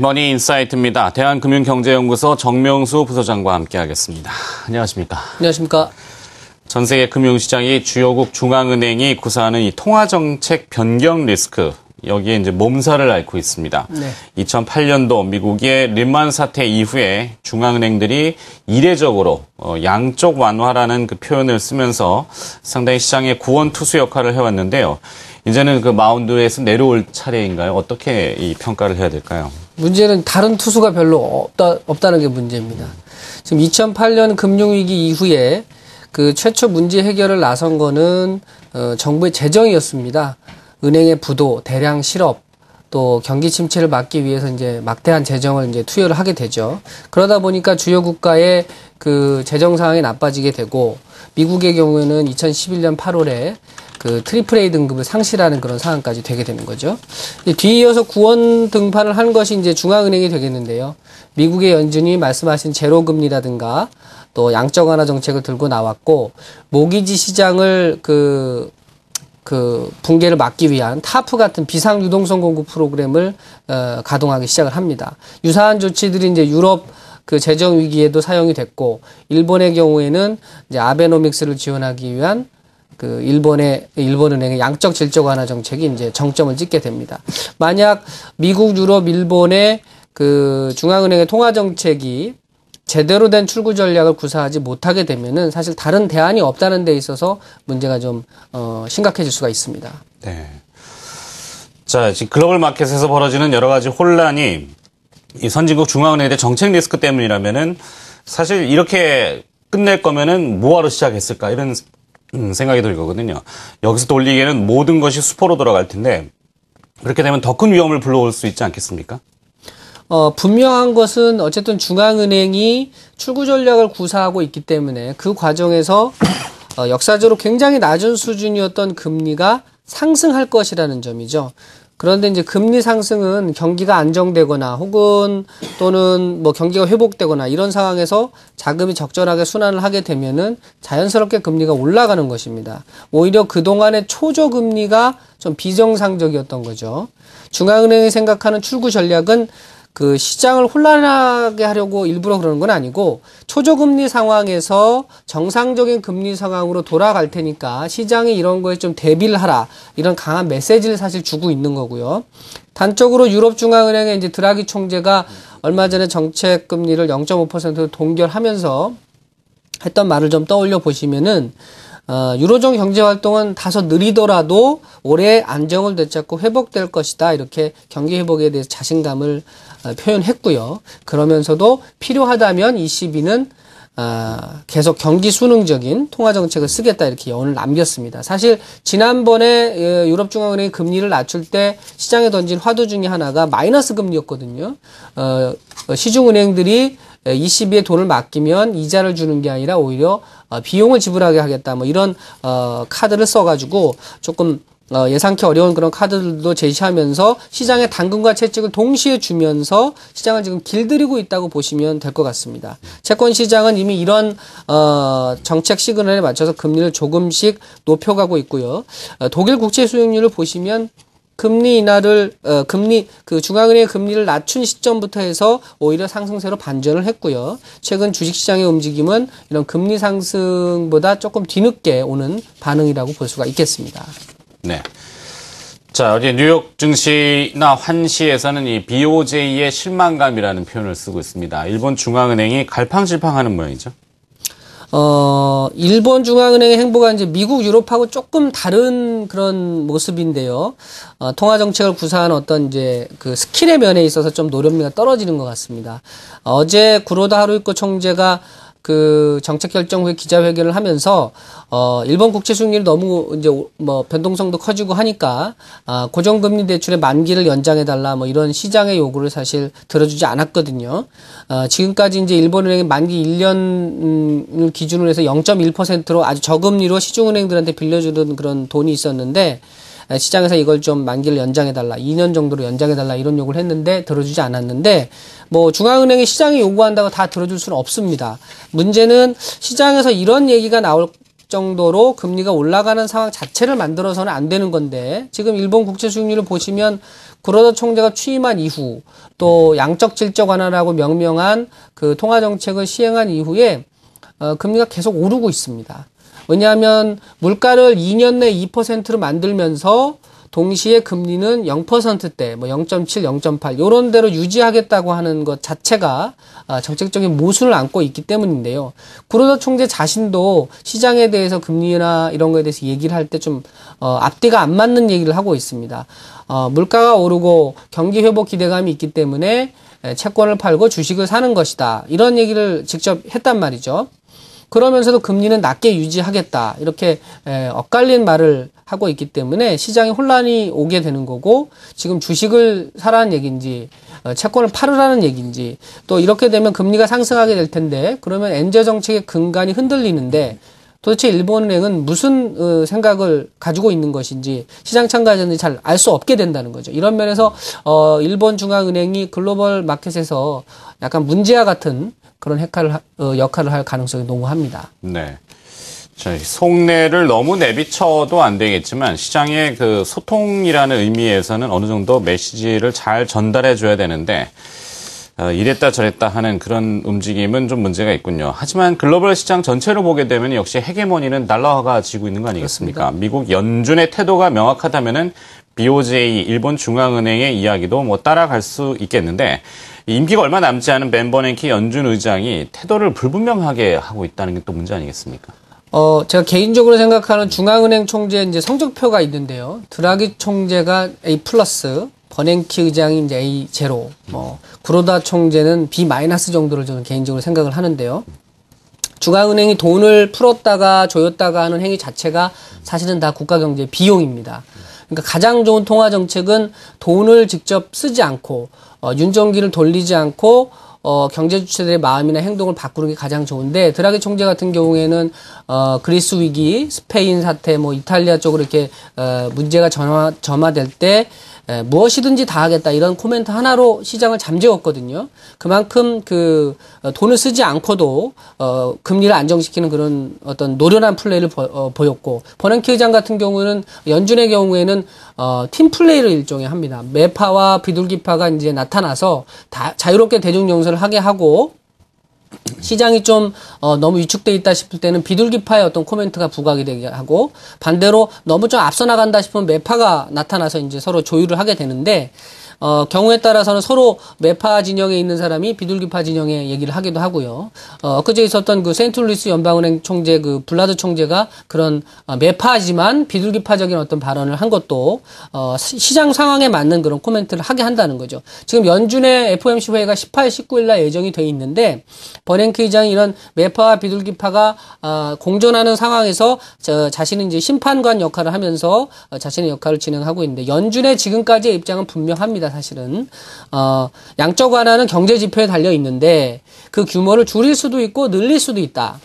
머니 인사이트입니다. 대한금융경제연구소 정명수 부소장과 함께하겠습니다. 안녕하십니까? 안녕하십니까? 전 세계 금융시장이 주요국 중앙은행이 구사하는 이 통화정책 변경 리스크 여기에 이제 몸살을 앓고 있습니다. 네. 2008년도 미국의 림만 사태 이후에 중앙은행들이 이례적으로 어, 양쪽 완화라는 그 표현을 쓰면서 상당히 시장의 구원 투수 역할을 해왔는데요. 이제는 그 마운드에서 내려올 차례인가요? 어떻게 이 평가를 해야 될까요? 문제는 다른 투수가 별로 없다, 없다는 게 문제입니다. 지금 2008년 금융위기 이후에 그 최초 문제 해결을 나선 거는 어, 정부의 재정이었습니다. 은행의 부도, 대량 실업, 또 경기 침체를 막기 위해서 이제 막대한 재정을 이제 투여를 하게 되죠. 그러다 보니까 주요 국가의 그 재정 상황이 나빠지게 되고 미국의 경우에는 2011년 8월에 그 트리플 A 등급을 상실하는 그런 상황까지 되게 되는 거죠. 뒤이어서 구원 등판을 한 것이 이제 중앙은행이 되겠는데요. 미국의 연준이 말씀하신 제로금리라든가 또 양적 완화 정책을 들고 나왔고 모기지 시장을 그그 그 붕괴를 막기 위한 타프 같은 비상 유동성 공급 프로그램을 어, 가동하기 시작을 합니다. 유사한 조치들이 이제 유럽 그 재정 위기에도 사용이 됐고 일본의 경우에는 이제 아베노믹스를 지원하기 위한 그 일본의 일본 은행의 양적 질적 완화 정책이 이제 정점을 찍게 됩니다. 만약 미국, 유럽, 일본의 그 중앙은행의 통화 정책이 제대로 된 출구 전략을 구사하지 못하게 되면은 사실 다른 대안이 없다는 데 있어서 문제가 좀 어, 심각해질 수가 있습니다. 네. 자, 지금 글로벌 마켓에서 벌어지는 여러 가지 혼란이 이 선진국 중앙은행의 정책 리스크 때문이라면은 사실 이렇게 끝낼 거면은 뭐하러 시작했을까 이런 음, 생각이 들거든요. 여기서 돌리기에는 모든 것이 수포로 돌아갈 텐데 그렇게 되면 더 큰 위험을 불러올 수 있지 않겠습니까? 어, 분명한 것은 어쨌든 중앙은행이 출구 전략을 구사하고 있기 때문에 그 과정에서 어, 역사적으로 굉장히 낮은 수준이었던 금리가 상승할 것이라는 점이죠. 그런데 이제 금리 상승은 경기가 안정되거나 혹은 또는 뭐 경기가 회복되거나 이런 상황에서 자금이 적절하게 순환을 하게 되면은 자연스럽게 금리가 올라가는 것입니다. 오히려 그동안의 초저 금리가 좀 비정상적이었던 거죠. 중앙은행이 생각하는 출구 전략은 그 시장을 혼란하게 하려고 일부러 그러는 건 아니고 초저금리 상황에서 정상적인 금리 상황으로 돌아갈 테니까 시장이 이런 거에 좀 대비를 하라 이런 강한 메시지를 사실 주고 있는 거고요. 단적으로 유럽중앙은행의 이제 드라기 총재가 얼마 전에 정책 금리를 0.5%로 동결하면서 했던 말을 좀 떠올려 보시면은 어, 유로존 경제 활동은 다소 느리더라도 올해 안정을 되찾고 회복될 것이다 이렇게 경기 회복에 대해서 자신감을 표현했고요. 그러면서도 필요하다면 이 시비는 아, 계속 경기 수능적인 통화 정책을 쓰겠다 이렇게 여운을 남겼습니다. 사실 지난번에 예, 유럽 중앙은행이 금리를 낮출 때 시장에 던진 화두 중에 하나가 마이너스 금리였거든요. 어, 어, 시중 은행들이 ECB에 돈을 맡기면 이자를 주는 게 아니라 오히려 어, 비용을 지불하게 하겠다 뭐 이런 카드를 써가지고 조금 어, 예상치 어려운 그런 카드들도 제시하면서 시장에 당근과 채찍을 동시에 주면서 시장을 지금 길들이고 있다고 보시면 될 것 같습니다. 채권 시장은 이미 이런 어, 정책 시그널에 맞춰서 금리를 조금씩 높여가고 있고요. 어, 독일 국채 수익률을 보시면 금리 인하를 어, 금리 그 중앙은행의 금리를 낮춘 시점부터 해서 오히려 상승세로 반전을 했고요. 최근 주식시장의 움직임은 이런 금리 상승보다 조금 뒤늦게 오는 반응이라고 볼 수가 있겠습니다. 네. 자, 어제 뉴욕 증시나 환시에서는 이 BOJ의 실망감이라는 표현을 쓰고 있습니다. 일본 중앙은행이 갈팡질팡하는 모양이죠. 어, 일본 중앙은행의 행보가 이제 미국, 유럽하고 조금 다른 그런 모습인데요. 어, 통화 정책을 구사한 어떤 이제 그 스킬의 면에 있어서 좀 노련미가 떨어지는 것 같습니다. 어제 구로다 하루이코 총재가 그 정책 결정 후에 기자회견을 하면서 어 일본 국채 수익률이 너무 이제 뭐 변동성도 커지고 하니까 아 고정금리 대출의 만기를 연장해 달라 뭐 이런 시장의 요구를 사실 들어주지 않았거든요. 어 지금까지 이제 일본은행이 만기 1년을 기준으로 해서 0.1%로 아주 저금리로 시중은행들한테 빌려주는 그런 돈이 있었는데 아, 시장에서 이걸 좀 만기를 연장해달라, 2년 정도로 연장해달라 이런 요구를 했는데 들어주지 않았는데 뭐 중앙은행이 시장이 요구한다고 다 들어줄 수는 없습니다. 문제는 시장에서 이런 얘기가 나올 정도로 금리가 올라가는 상황 자체를 만들어서는 안 되는 건데 지금 일본 국채 수익률을 보시면 구로다 총재가 취임한 이후 또 양적 질적 완화라고 명명한 그 통화 정책을 시행한 이후에 어, 금리가 계속 오르고 있습니다. 왜냐하면 물가를 2년 내 2%로 만들면서 동시에 금리는 0%대, 뭐 0.7, 0.8 이런 대로 유지하겠다고 하는 것 자체가 어, 정책적인 모순을 안고 있기 때문인데요. 구로다 총재 자신도 시장에 대해서 금리나 이런 거에 대해서 얘기를 할 때좀 어, 앞뒤가 안 맞는 얘기를 하고 있습니다. 물가가 오르고 경기 회복 기대감이 있기 때문에 채권을 팔고 주식을 사는 것이다. 이런 얘기를 직접 했단 말이죠. 그러면서도 금리는 낮게 유지하겠다. 이렇게 엇갈린 말을 하고 있기 때문에 시장에 혼란이 오게 되는 거고 지금 주식을 사라는 얘기인지 어, 채권을 팔으라는 얘기인지 또 이렇게 되면 금리가 상승하게 될 텐데 그러면 엔제 정책의 근간이 흔들리는데 도대체 일본은행은 무슨 어, 생각을 가지고 있는 것인지 시장 참가자들이 잘 알 수 없게 된다는 거죠. 이런 면에서 어, 일본 중앙은행이 글로벌 마켓에서 약간 문제와 같은 그런 역할을, 어, 역할을 할 가능성이 농후합니다. 네. 자, 속내를 너무 내비쳐도 안 되겠지만 시장의 그 소통이라는 의미에서는 어느 정도 메시지를 잘 전달해 줘야 되는데 어, 이랬다 저랬다 하는 그런 움직임은 좀 문제가 있군요. 하지만 글로벌 시장 전체로 보게 되면 역시 헤게모니는 날라화가 지고 있는 거 아니겠습니까? 그렇습니다. 미국 연준의 태도가 명확하다면은 BOJ 일본 중앙은행의 이야기도 뭐 따라갈 수 있겠는데 임기가 얼마 남지 않은 멤버랭키 연준 의장이 태도를 불분명하게 하고 있다는 게 또 문제 아니겠습니까? 어, 제가 개인적으로 생각하는 중앙은행 총재 이제 성적표가 있는데요. 드라기 총재가 A 플러스, 버냉키 의장이 이제 A 제로, 뭐 구로다 총재는 B 마이너스 정도를 저는 개인적으로 생각을 하는데요. 중앙은행이 돈을 풀었다가 조였다가 하는 행위 자체가 사실은 다 국가 경제 비용입니다. 그러니까 가장 좋은 통화 정책은 돈을 직접 쓰지 않고 어, 윤정기를 돌리지 않고 어, 경제 주체들의 마음이나 행동을 바꾸는 게 가장 좋은데 드라기 총재 같은 경우에는 어, 그리스 위기, 스페인 사태, 뭐 이탈리아 쪽으로 이렇게 어, 문제가 전화 점화될 때 에, 무엇이든지 다 하겠다 이런 코멘트 하나로 시장을 잠재웠거든요. 그만큼 그 어, 돈을 쓰지 않고도 어, 금리를 안정시키는 그런 어떤 노련한 플레이를 보, 어, 였고 버냉키 의장 같은 경우는 연준의 경우에는 어, 팀 플레이를 일종의 합니다. 매파와 비둘기파가 이제 나타나서 다 자유롭게 대중 용서를 하게 하고 시장이 좀 어, 너무 위축돼 있다 싶을 때는 비둘기파의 어떤 코멘트가 부각이 되게 하고 반대로 너무 좀 앞서 나간다 싶으면 매파가 나타나서 이제 서로 조율을 하게 되는데 어, 경우에 따라서는 서로 메파 진영에 있는 사람이 비둘기파 진영에 얘기를 하기도 하고요. 어, 그제 있었던 그센트루이스 연방은행 총재 그 블라드 총재가 그런 어, 메파지만 비둘기파적인 어떤 발언을 한 것도 어, 시장 상황에 맞는 그런 코멘트를 하게 한다는 거죠. 지금 연준의 FOMC 회의가 18, 19일 날 예정이 돼 있는데 버냉크 의장이 이런 메파와 비둘기파가 어, 공존하는 상황에서 저, 자신은 이제 심판관 역할을 하면서 어, 자신의 역할을 진행하고 있는데 연준의 지금까지의 입장은 분명합니다. 사실은. 어, 양적 완화는 경제 지표에 달려 있는데 그 규모를 줄일 수도 있고 늘릴 수도 있다.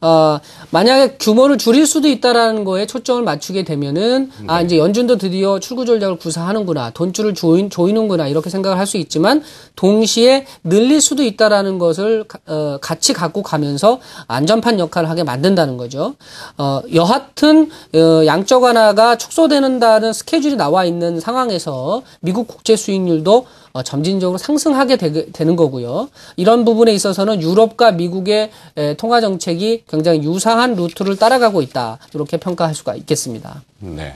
어, 만약에 규모를 줄일 수도 있다라는 거에 초점을 맞추게 되면은 아 네. 이제 연준도 드디어 출구 전략을 구사하는구나 돈줄을 조인, 조이는구나 이렇게 생각을 할 수 있지만 동시에 늘릴 수도 있다라는 것을 어, 같이 갖고 가면서 안전판 역할을 하게 만든다는 거죠. 어, 여하튼 어, 양적 완화가 축소되는다는 스케줄이 나와 있는 상황에서 미국 국제 수익률도 어, 점진적으로 상승하게 되, 는 거고요. 이런 부분에 있어서는 유럽과 미국의 통화 정책이 굉장히 유사한 루트를 따라가고 있다. 이렇게 평가할 수가 있겠습니다. 네.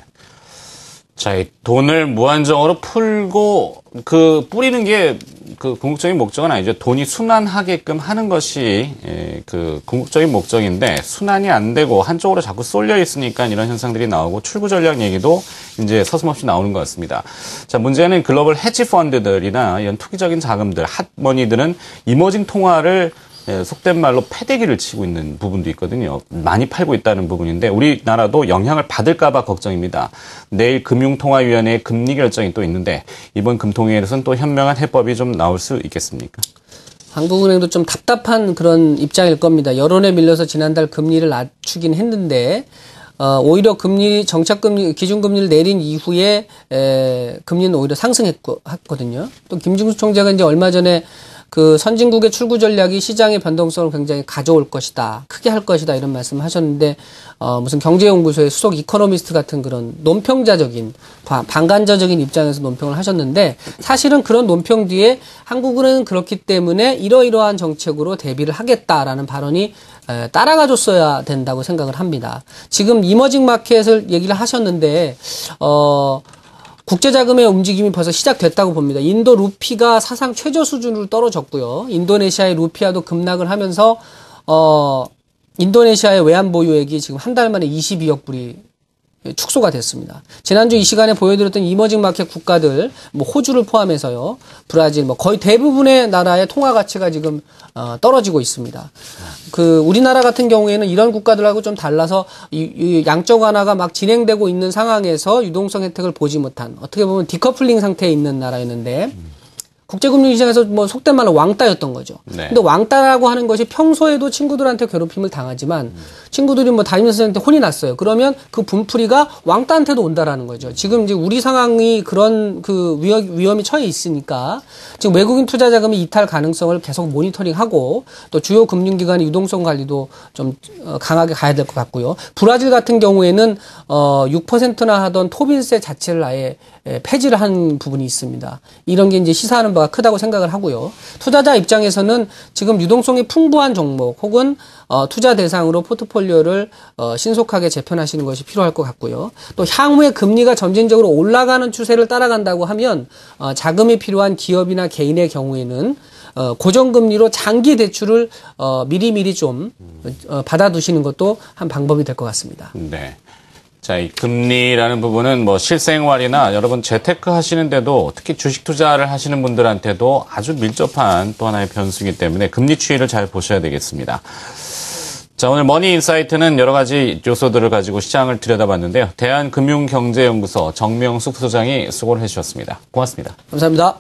자, 돈을 무한정으로 풀고 그 뿌리는 게그 궁극적인 목적은 아니죠. 돈이 순환하게끔 하는 것이 예, 그 궁극적인 목적인데 순환이 안 되고 한쪽으로 자꾸 쏠려 있으니까 이런 현상들이 나오고 출구 전략 얘기도 이제 서슴없이 나오는 것 같습니다. 자 문제는 글로벌 헤지 펀드들이나 이런 투기적인 자금들 핫머니들은 이머징 통화를 예, 속된 말로 패대기를 치고 있는 부분도 있거든요. 많이 팔고 있다는 부분인데 우리나라도 영향을 받을까봐 걱정입니다. 내일 금융통화위원회 금리 결정이 또 있는데 이번 금통위에서는 또 현명한 해법이 좀 나올 수 있겠습니까? 한국은행도 좀 답답한 그런 입장일 겁니다. 여론에 밀려서 지난달 금리를 낮추긴 했는데 어, 오히려 금리 정착금리 기준금리를 내린 이후에 에, 금리는 오히려 상승했거든요. 또 김중수 총재가 이제 얼마 전에 그 선진국의 출구 전략이 시장의 변동성을 굉장히 가져올 것이다. 크게 할 것이다. 이런 말씀을 하셨는데, 어, 무슨 경제연구소의 수석 이코노미스트 같은 그런 논평자적인, 반간자적인 입장에서 논평을 하셨는데, 사실은 그런 논평 뒤에 한국은 그렇기 때문에 이러이러한 정책으로 대비를 하겠다라는 발언이 따라가 줬어야 된다고 생각을 합니다. 지금 이머징 마켓을 얘기를 하셨는데, 어, 국제 자금의 움직임이 벌써 시작됐다고 봅니다. 인도 루피가 사상 최저 수준으로 떨어졌고요. 인도네시아의 루피아도 급락을 하면서 어 인도네시아의 외환 보유액이 지금 한 달 만에 22억 불이 축소가 됐습니다. 지난주 이 시간에 보여드렸던 이머징 마켓 국가들, 뭐 호주를 포함해서요, 브라질, 뭐 거의 대부분의 나라의 통화 가치가 지금 어, 떨어지고 있습니다. 그 우리나라 같은 경우에는 이런 국가들하고 좀 달라서 이, 이 양적 완화가 막 진행되고 있는 상황에서 유동성 혜택을 보지 못한 어떻게 보면 디커플링 상태에 있는 나라였는데. 음. 국제금융 시장에서 뭐 속된 말로 왕따였던 거죠. 네. 근데 왕따라고 하는 것이 평소에도 친구들한테 괴롭힘을 당하지만 음. 친구들이 뭐 담임 선생한테 혼이 났어요. 그러면 그 분풀이가 왕따한테도 온다라는 거죠. 지금 이제 우리 상황이 그런 그 위험, 위험이 처해 있으니까 지금 외국인 투자 자금의 이탈 가능성을 계속 모니터링하고 또 주요 금융기관의 유동성 관리도 좀 어, 강하게 가야 될 것 같고요. 브라질 같은 경우에는 어 6%나 하던 토빈세 자체를 아예 예, 폐지를 한 부분이 있습니다. 이런 게 이제 시사하는 바 의미가 크다고 생각을 하고요. 투자자 입장에서는 지금 유동성이 풍부한 종목 혹은 어, 투자 대상으로 포트폴리오를 어, 신속하게 재편하시는 것이 필요할 것 같고요. 또 향후에 금리가 점진적으로 올라가는 추세를 따라간다고 하면 어, 자금이 필요한 기업이나 개인의 경우에는 어, 고정금리로 장기 대출을 어, 미리미리 좀 어, 받아두시는 것도 한 방법이 될 것 같습니다. 네. 자, 이 금리라는 부분은 뭐 실생활이나 여러분 재테크 하시는데도 특히 주식 투자를 하시는 분들한테도 아주 밀접한 또 하나의 변수이기 때문에 금리 추이를 잘 보셔야 되겠습니다. 자, 오늘 머니 인사이트는 여러 가지 요소들을 가지고 시장을 들여다봤는데요. 대한금융경제연구소 정명숙 소장이 수고를 해주셨습니다. 고맙습니다. 감사합니다.